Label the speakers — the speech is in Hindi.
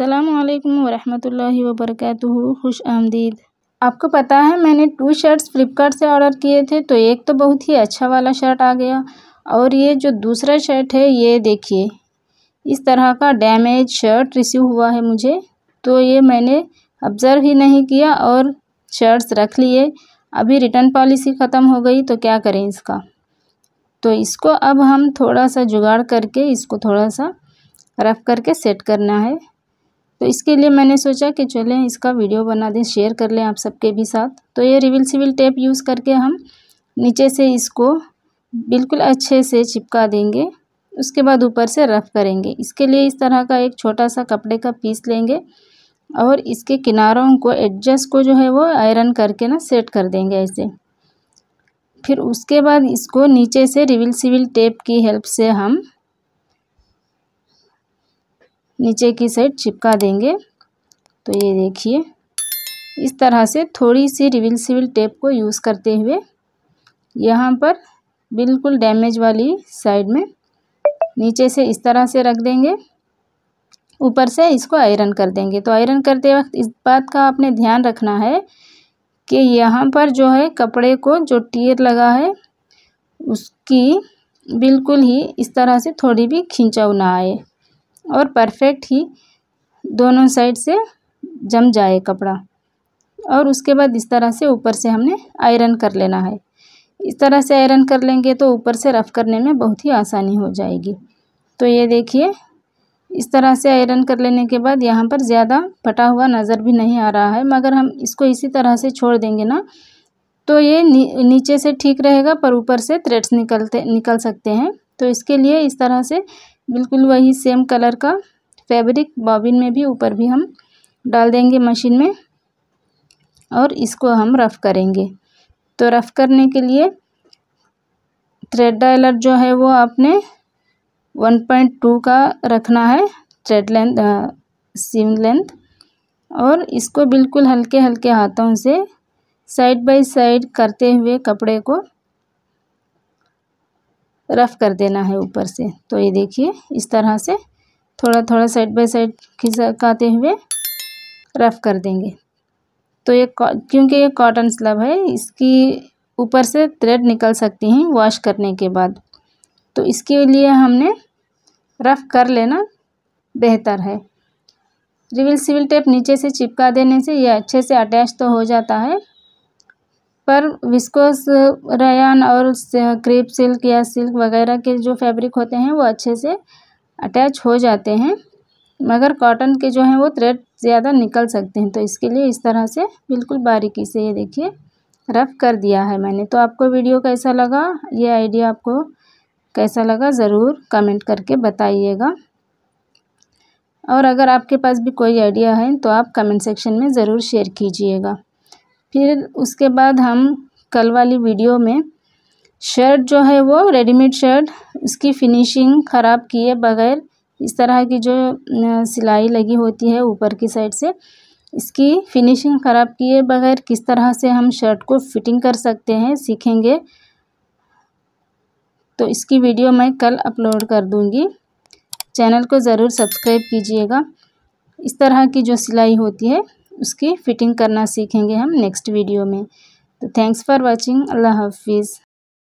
Speaker 1: अल्लाम वरहमतुल्लाहि वरक़ खुश आमदीद आपको पता है मैंने टू शर्ट्स फ्लिपकार्ट से ऑर्डर किए थे तो एक तो बहुत ही अच्छा वाला शर्ट आ गया और ये जो दूसरा शर्ट है ये देखिए इस तरह का डैमेज शर्ट रिसीव हुआ है मुझे तो ये मैंने ऑब्ज़र्व ही नहीं किया और शर्ट्स रख लिए अभी रिटर्न पॉलिसी ख़त्म हो गई तो क्या करें इसका तो इसको अब हम थोड़ा सा जुगाड़ करके इसको थोड़ा सा रफ करके सेट करना है तो इसके लिए मैंने सोचा कि चलें इसका वीडियो बना दें शेयर कर लें आप सबके भी साथ तो ये रिविल सिविल टेप यूज़ करके हम नीचे से इसको बिल्कुल अच्छे से चिपका देंगे उसके बाद ऊपर से रफ़ करेंगे इसके लिए इस तरह का एक छोटा सा कपड़े का पीस लेंगे और इसके किनारों को एडजस्ट को जो है वो आयरन करके ना सेट कर देंगे ऐसे फिर उसके बाद इसको नीचे से रिविल सिविल टेप की हेल्प से हम नीचे की साइड चिपका देंगे तो ये देखिए इस तरह से थोड़ी सी रिविल सिविल टेप को यूज़ करते हुए यहाँ पर बिल्कुल डैमेज वाली साइड में नीचे से इस तरह से रख देंगे ऊपर से इसको आयरन कर देंगे तो आयरन करते वक्त इस बात का आपने ध्यान रखना है कि यहाँ पर जो है कपड़े को जो टीयर लगा है उसकी बिल्कुल ही इस तरह से थोड़ी भी खिंचाव ना आए और परफेक्ट ही दोनों साइड से जम जाए कपड़ा और उसके बाद इस तरह से ऊपर से हमने आयरन कर लेना है इस तरह से आयरन कर लेंगे तो ऊपर से रफ़ करने में बहुत ही आसानी हो जाएगी तो ये देखिए इस तरह से आयरन कर लेने के बाद यहाँ पर ज़्यादा फटा हुआ नज़र भी नहीं आ रहा है मगर हम इसको इसी तरह से छोड़ देंगे ना तो ये नी, नीचे से ठीक रहेगा पर ऊपर से थ्रेड्स निकलते निकल सकते हैं तो इसके लिए इस तरह से बिल्कुल वही सेम कलर का फैब्रिक बॉबिन में भी ऊपर भी हम डाल देंगे मशीन में और इसको हम रफ़ करेंगे तो रफ़ करने के लिए थ्रेड डायलर जो है वो आपने वन पॉइंट टू का रखना है थ्रेड लेंथ सीम लेंथ और इसको बिल्कुल हल्के हल्के हाथों से साइड बाय साइड करते हुए कपड़े को रफ़ कर देना है ऊपर से तो ये देखिए इस तरह से थोड़ा थोड़ा साइड बाय साइड खिसकाते हुए रफ़ कर देंगे तो ये क्योंकि ये कॉटन स्लब है इसकी ऊपर से थ्रेड निकल सकती हैं वॉश करने के बाद तो इसके लिए हमने रफ़ कर लेना बेहतर है रिविल सिविल टेप नीचे से चिपका देने से ये अच्छे से अटैच तो हो जाता है पर विस्कोस रयान और क्रेप सिल्क या सिल्क वगैरह के जो फैब्रिक होते हैं वो अच्छे से अटैच हो जाते हैं मगर कॉटन के जो हैं वो थ्रेड ज़्यादा निकल सकते हैं तो इसके लिए इस तरह से बिल्कुल बारीकी से ये देखिए रफ़ कर दिया है मैंने तो आपको वीडियो कैसा लगा ये आइडिया आपको कैसा लगा ज़रूर कमेंट करके बताइएगा और अगर आपके पास भी कोई आइडिया है तो आप कमेंट सेक्शन में ज़रूर शेयर कीजिएगा फिर उसके बाद हम कल वाली वीडियो में शर्ट जो है वो रेडीमेड शर्ट उसकी फिनिशिंग ख़राब किए बगैर इस तरह की जो सिलाई लगी होती है ऊपर की साइड से इसकी फिनिशिंग ख़राब किए बगैर किस तरह से हम शर्ट को फिटिंग कर सकते हैं सीखेंगे तो इसकी वीडियो मैं कल अपलोड कर दूंगी चैनल को ज़रूर सब्सक्राइब कीजिएगा इस तरह की जो सिलाई होती है उसकी फिटिंग करना सीखेंगे हम नेक्स्ट वीडियो में तो थैंक्स फॉर वॉचिंग अल्लाह हाफिज़